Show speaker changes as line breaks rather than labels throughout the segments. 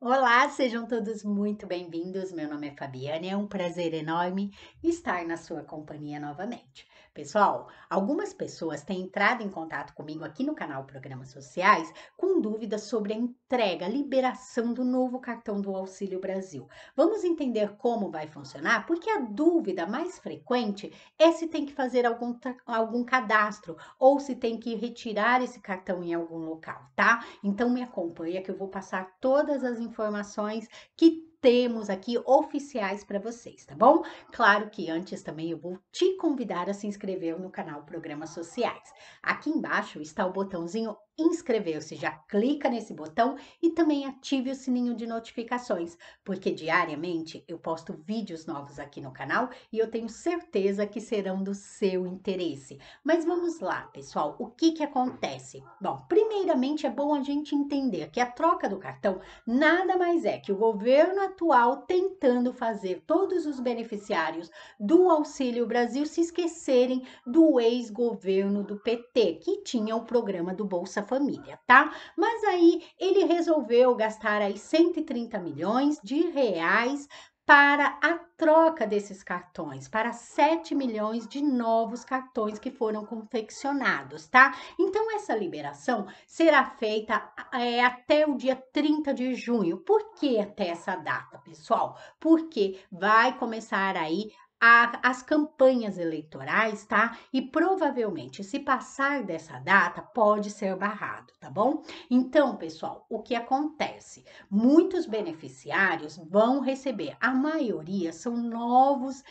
Olá, sejam todos muito bem-vindos. Meu nome é Fabiane, é um prazer enorme estar na sua companhia novamente. Pessoal, algumas pessoas têm entrado em contato comigo aqui no canal Programas Sociais com dúvidas sobre a entrega, a liberação do novo cartão do Auxílio Brasil. Vamos entender como vai funcionar? Porque a dúvida mais frequente é se tem que fazer algum, algum cadastro ou se tem que retirar esse cartão em algum local, tá? Então me acompanha que eu vou passar todas as informações que temos aqui oficiais para vocês, tá bom? Claro que antes também eu vou te convidar a se inscrever no canal Programas Sociais. Aqui embaixo está o botãozinho inscrever-se, já clica nesse botão e também ative o sininho de notificações, porque diariamente eu posto vídeos novos aqui no canal e eu tenho certeza que serão do seu interesse. Mas vamos lá, pessoal, o que que acontece? Bom, primeiramente é bom a gente entender que a troca do cartão nada mais é que o governo atual tentando fazer todos os beneficiários do Auxílio Brasil se esquecerem do ex-governo do PT, que tinha o programa do Bolsa Família, tá? Mas aí ele resolveu gastar aí 130 milhões de reais para a troca desses cartões, para 7 milhões de novos cartões que foram confeccionados, tá? Então, essa liberação será feita é, até o dia 30 de junho. Por que até essa data, pessoal? Porque vai começar aí a, as campanhas eleitorais, tá? E provavelmente, se passar dessa data, pode ser barrado, tá bom? Então, pessoal, o que acontece? Muitos beneficiários vão receber, a maioria são novos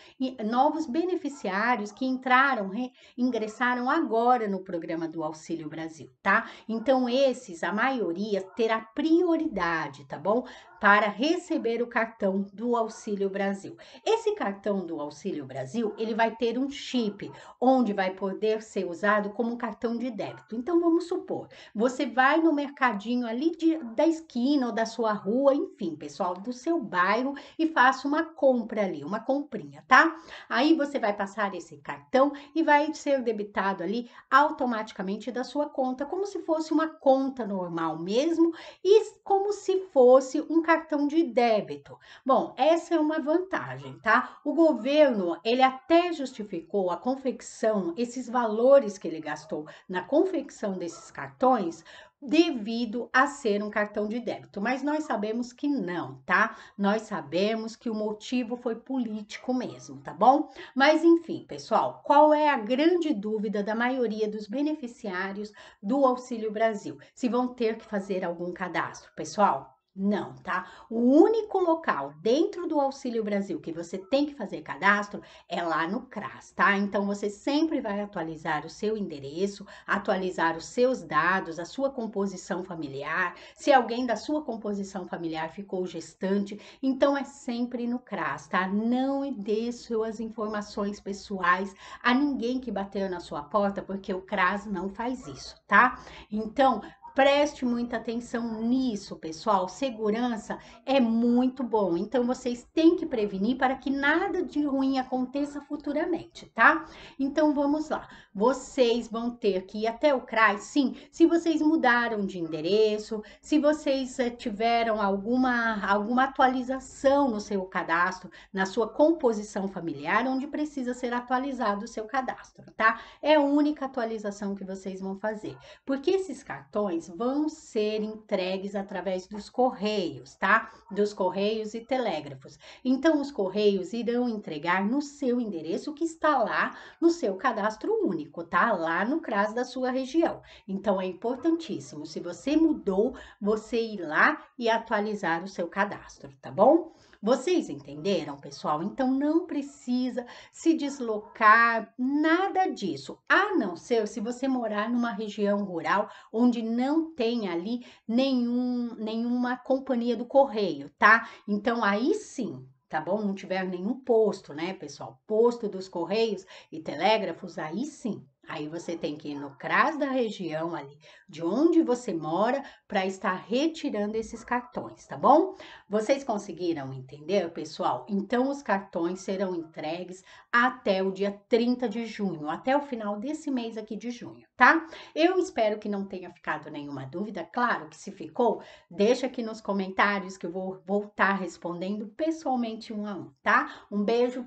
novos beneficiários que entraram, re, ingressaram agora no programa do Auxílio Brasil, tá? Então, esses, a maioria terá prioridade, tá bom? para receber o cartão do Auxílio Brasil. Esse cartão do Auxílio Brasil, ele vai ter um chip, onde vai poder ser usado como um cartão de débito. Então vamos supor, você vai no mercadinho ali de, da esquina ou da sua rua, enfim, pessoal, do seu bairro e faça uma compra ali, uma comprinha, tá? Aí você vai passar esse cartão e vai ser debitado ali automaticamente da sua conta, como se fosse uma conta normal mesmo e como se fosse um cartão cartão de débito. Bom, essa é uma vantagem, tá? O governo, ele até justificou a confecção, esses valores que ele gastou na confecção desses cartões, devido a ser um cartão de débito, mas nós sabemos que não, tá? Nós sabemos que o motivo foi político mesmo, tá bom? Mas enfim, pessoal, qual é a grande dúvida da maioria dos beneficiários do Auxílio Brasil? Se vão ter que fazer algum cadastro, pessoal? Não, tá? O único local dentro do Auxílio Brasil que você tem que fazer cadastro é lá no CRAS, tá? Então você sempre vai atualizar o seu endereço, atualizar os seus dados, a sua composição familiar, se alguém da sua composição familiar ficou gestante, então é sempre no CRAS, tá? Não dê suas informações pessoais a ninguém que bateu na sua porta, porque o CRAS não faz isso, tá? Então, Preste muita atenção nisso, pessoal. Segurança é muito bom, então vocês têm que prevenir para que nada de ruim aconteça futuramente, tá? Então vamos lá. Vocês vão ter que ir até o CRAS, sim, se vocês mudaram de endereço, se vocês eh, tiveram alguma, alguma atualização no seu cadastro, na sua composição familiar, onde precisa ser atualizado o seu cadastro, tá? É a única atualização que vocês vão fazer, porque esses cartões vão ser entregues através dos correios, tá? Dos correios e telégrafos. Então, os correios irão entregar no seu endereço que está lá no seu cadastro único, tá? Lá no CRAS da sua região. Então, é importantíssimo. Se você mudou, você ir lá e atualizar o seu cadastro, tá bom? Vocês entenderam, pessoal? Então não precisa se deslocar, nada disso, a não ser se você morar numa região rural onde não tem ali nenhum, nenhuma companhia do correio, tá? Então aí sim, tá bom? Não tiver nenhum posto, né, pessoal? Posto dos correios e telégrafos, aí sim, Aí você tem que ir no CRAS da região ali, de onde você mora, para estar retirando esses cartões, tá bom? Vocês conseguiram entender, pessoal? Então, os cartões serão entregues até o dia 30 de junho, até o final desse mês aqui de junho, tá? Eu espero que não tenha ficado nenhuma dúvida. Claro que se ficou, deixa aqui nos comentários que eu vou voltar respondendo pessoalmente um a um, tá? Um beijo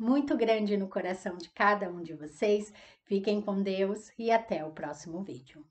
muito grande no coração de cada um de vocês. Fiquem com Deus e até o próximo vídeo.